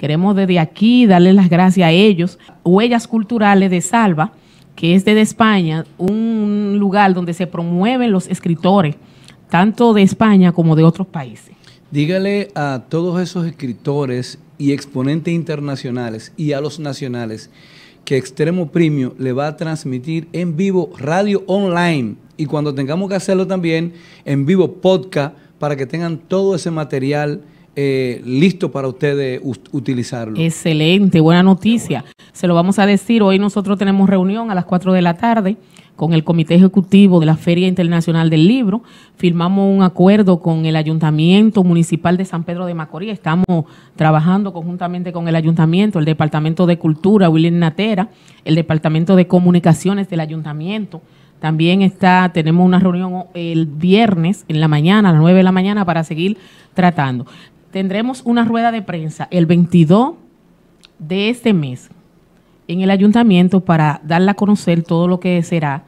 Queremos desde aquí darle las gracias a ellos. Huellas Culturales de Salva, que es desde España, un lugar donde se promueven los escritores, tanto de España como de otros países. Dígale a todos esos escritores y exponentes internacionales y a los nacionales que Extremo Premio le va a transmitir en vivo radio online y cuando tengamos que hacerlo también en vivo podcast para que tengan todo ese material eh, listo para ustedes utilizarlo. Excelente, buena noticia. Se lo vamos a decir, hoy nosotros tenemos reunión a las 4 de la tarde con el Comité Ejecutivo de la Feria Internacional del Libro. Firmamos un acuerdo con el Ayuntamiento Municipal de San Pedro de Macorís. Estamos trabajando conjuntamente con el Ayuntamiento, el Departamento de Cultura, William Natera, el Departamento de Comunicaciones del Ayuntamiento. También está, tenemos una reunión oh, el viernes en la mañana, a las 9 de la mañana, para seguir tratando tendremos una rueda de prensa el 22 de este mes en el ayuntamiento para darle a conocer todo lo que será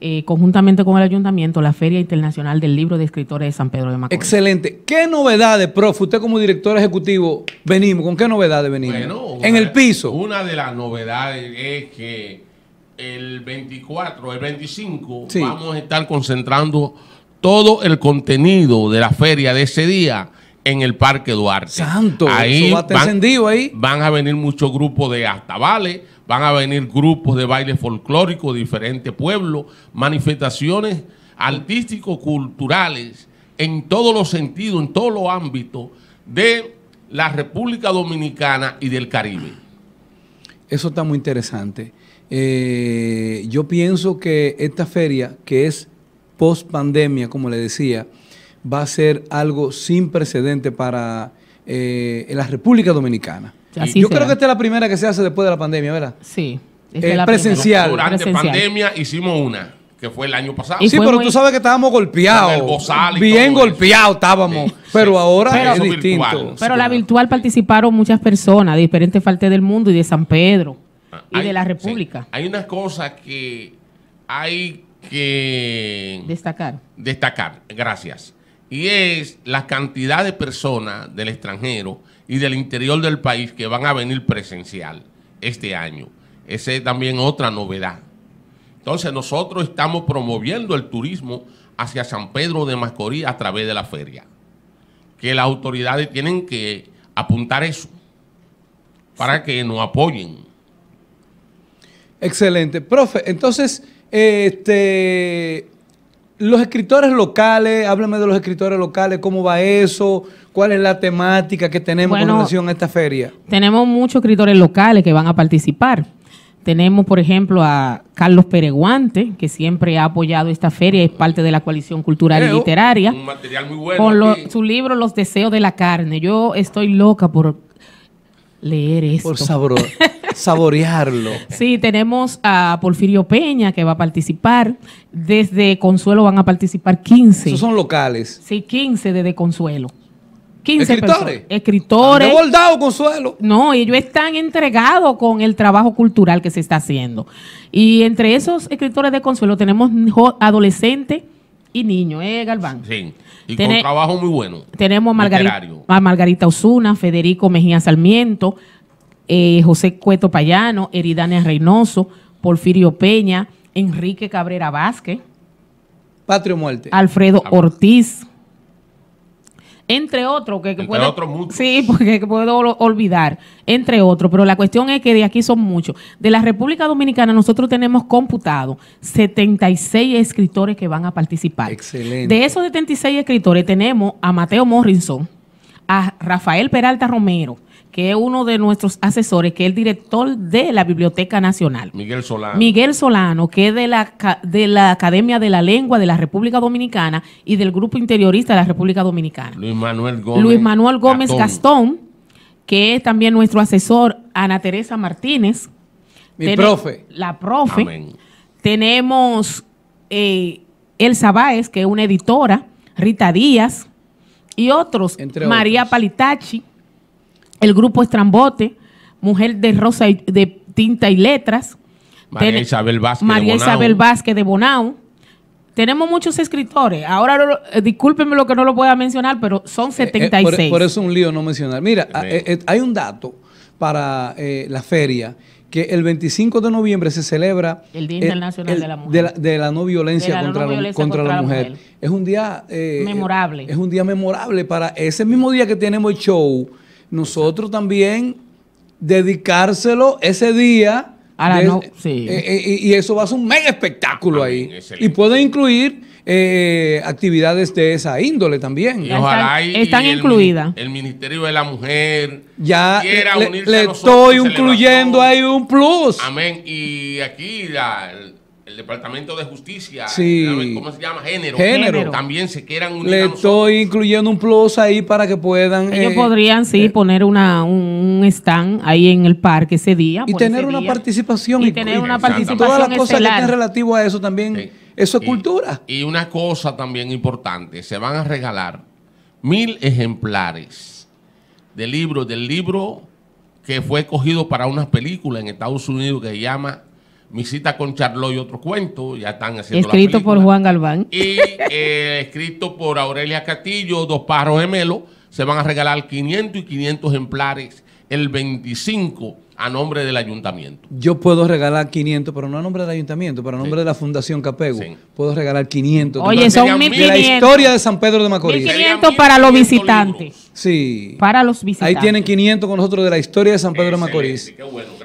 eh, conjuntamente con el ayuntamiento la Feria Internacional del Libro de Escritores de San Pedro de Macorís. Excelente. ¿Qué novedades, profe? Usted como director ejecutivo, venimos. ¿Con qué novedades venimos? Bueno, en el piso. Una de las novedades es que el 24, el 25, vamos a estar concentrando todo el contenido de la feria de ese día en el Parque Duarte. Santo, ahí eso va van, encendido ahí. Van a venir muchos grupos de hasta vale... van a venir grupos de baile folclórico de diferentes pueblos, manifestaciones artísticos, culturales, en todos los sentidos, en todos los ámbitos de la República Dominicana y del Caribe. Eso está muy interesante. Eh, yo pienso que esta feria, que es post pandemia, como le decía, va a ser algo sin precedente para eh, la República Dominicana. yo creo que esta es la primera que se hace después de la pandemia, ¿verdad? Sí. Eh, presencial. Durante la pandemia hicimos una que fue el año pasado. sí, pero tú sabes que estábamos golpeados. Bien golpeados estábamos. pero ahora es distinto. pero la virtual participaron muchas personas de diferentes partes del mundo y de San Pedro y de la República. Hay una cosa que hay que destacar. Destacar. Gracias y es la cantidad de personas del extranjero y del interior del país que van a venir presencial este año. Esa es también otra novedad. Entonces nosotros estamos promoviendo el turismo hacia San Pedro de Macorís a través de la feria. Que las autoridades tienen que apuntar eso para que nos apoyen. Excelente. Profe, entonces, este, los escritores locales, háblame de los escritores locales, cómo va eso, cuál es la temática que tenemos con relación a esta feria. Tenemos muchos escritores locales que van a participar. Tenemos, por ejemplo, a Carlos Pereguante, que siempre ha apoyado esta feria, es parte de la coalición cultural y eh, oh, literaria. Un material muy bueno. Con su libro Los Deseos de la Carne. Yo estoy loca por leer esto. Por sabor. saborearlo. Sí, tenemos a Porfirio Peña que va a participar. Desde Consuelo van a participar 15. Esos son locales. Sí, 15 desde Consuelo. 15 escritores. Personas. Escritores. Consuelo. No, ellos están entregados con el trabajo cultural que se está haciendo. Y entre esos escritores de Consuelo tenemos adolescente y niño. ¿eh, Galván? Sí. Y con trabajo muy bueno. Tenemos a Margarita, Margarita Osuna, Federico Mejía Sarmiento, eh, José Cueto Payano, Eridania Reynoso, Porfirio Peña, Enrique Cabrera Vázquez. Patrio Muerte. Alfredo Ortiz. Entre otros que, sí, porque puedo olvidar, entre otros, pero la cuestión es que de aquí son muchos. De la República Dominicana nosotros tenemos computado 76 escritores que van a participar. Excelente. De esos 76 escritores tenemos a Mateo Morrison, a Rafael Peralta Romero, que es uno de nuestros asesores, que es el director de la Biblioteca Nacional. Miguel Solano. Miguel Solano, que es de la, de la Academia de la Lengua de la República Dominicana y del Grupo Interiorista de la República Dominicana. Luis Manuel Gómez. Luis Manuel Gómez Gastón, que es también nuestro asesor, Ana Teresa Martínez. Mi profe. La profe. Tenemos eh, Elsa Báez, que es una editora, Rita Díaz, y otros, María Palitachi el grupo Estrambote, mujer de rosa y, de tinta y letras. María Isabel Vázquez. María de Isabel Vázquez de Bonao. Tenemos muchos escritores. Ahora, eh, discúlpenme lo que no lo pueda mencionar, pero son 76. Eh, eh, e- por, eso es un lío no mencionar. Mira, hay un dato para la feria que el 25 de noviembre se celebra el Día Internacional de la De la, no violencia, contra, la, mujer. Es un día... memorable. Es un día memorable para ese mismo día que tenemos el show nosotros también dedicárselo ese día. Eh, eh, eh, y eso va a ser un mega espectáculo ahí. Y puede incluir actividades de esa índole también. ojalá están, y incluidas. El Ministerio de la Mujer ya le, estoy incluyendo ahí un plus. Amén. Y aquí la, el Departamento de Justicia, ¿cómo se llama? Género. Género. También se quieran unir. Le estoy incluyendo un plus ahí para que puedan. Ellos eh, podrían, sí, eh, poner un stand ahí en el parque ese día. Y tener una participación. Y, tener una participación. Todas las cosas que estén relativo a eso también. Eso es cultura. Y una cosa también importante: se van a regalar mil ejemplares de libros, del libro que fue cogido para una película en Estados Unidos que se llama mi cita con Charlot y otro cuento, ya están haciendo Escrito por Juan Galván. Y eh, escrito por Aurelia Castillo, Dos Pájaros Gemelos. Se van a regalar 500 y 500 ejemplares el 25 a nombre del ayuntamiento. Yo puedo regalar 500, pero no a nombre del ayuntamiento, pero a nombre de la Fundación Capego. Puedo regalar 500. De la historia de San Pedro de Macorís. 500 para los visitantes. Sí. Para los visitantes. Ahí tienen 500 con nosotros de la historia de San Pedro de Macorís.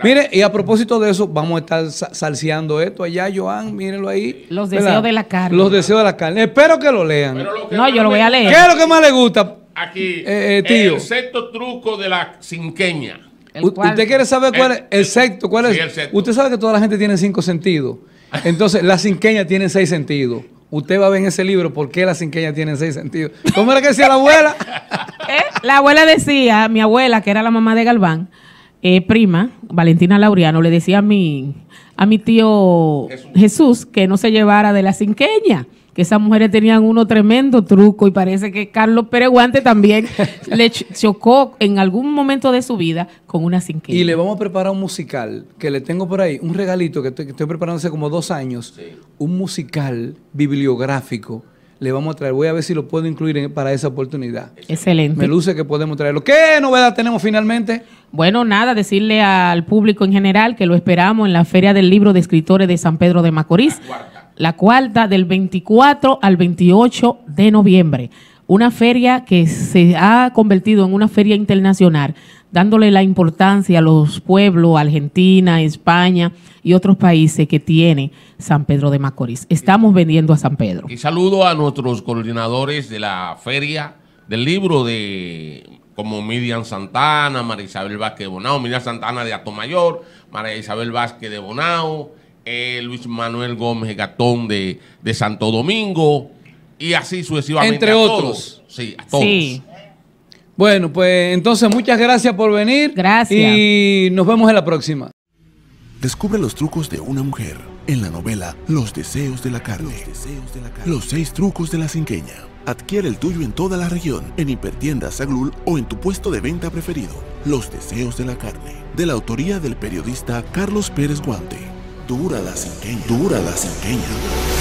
Mire, y a propósito de eso, vamos a estar salseando esto allá, Joan, mírenlo ahí. Los deseos de la carne. Los deseos de la carne. Espero que lo lean. no, yo lo voy a leer. ¿Qué es lo que más le gusta? Aquí, eh, eh, tío. el sexto truco de la cinqueña. ¿Usted quiere saber cuál eh, es? El sexto, ¿cuál es? Usted sabe que toda la gente tiene cinco sentidos. Entonces, la cinqueña tiene seis sentidos. Usted va a ver en ese libro por qué la cinqueña tiene seis sentidos. ¿Cómo era que decía la abuela? Eh, la abuela decía, mi abuela, que era la mamá de Galván, eh, prima, Valentina Laureano, le decía a mi, a mi tío Jesús. Jesús que no se llevara de la cinqueña que esas mujeres tenían uno tremendo truco y parece que Carlos Pereguante también le chocó en algún momento de su vida con una cinquilla. Y le vamos a preparar un musical que le tengo por ahí, un regalito que estoy, preparando hace como dos años, un musical bibliográfico le vamos a traer. Voy a ver si lo puedo incluir para esa oportunidad. Excelente. Me luce que podemos traerlo. ¿Qué novedad tenemos finalmente? Bueno, nada, decirle al público en general que lo esperamos en la Feria del Libro de Escritores de San Pedro de Macorís la cuarta del 24 al 28 de noviembre. Una feria que se ha convertido en una feria internacional, dándole la importancia a los pueblos, Argentina, España y otros países que tiene San Pedro de Macorís. Estamos vendiendo a San Pedro. Y saludo a nuestros coordinadores de la feria del libro de como Miriam Santana, María Isabel Vázquez de Bonao, Miriam Santana de Atomayor, María Isabel Vázquez de Bonao, eh, Luis Manuel Gómez Gatón de, Santo Domingo y así sucesivamente. Entre otros. Sí, a todos. Bueno, pues entonces muchas gracias por venir. Gracias. Y nos vemos en la próxima. Descubre los trucos de una mujer en la novela Los deseos de la carne. Los, seis trucos de la cinqueña. Adquiere el tuyo en toda la región, en hipertiendas Saglul o en tu puesto de venta preferido. Los deseos de la carne. De la autoría del periodista Carlos Pérez Guante. Dura la cinqueña. Dura la cinqueña.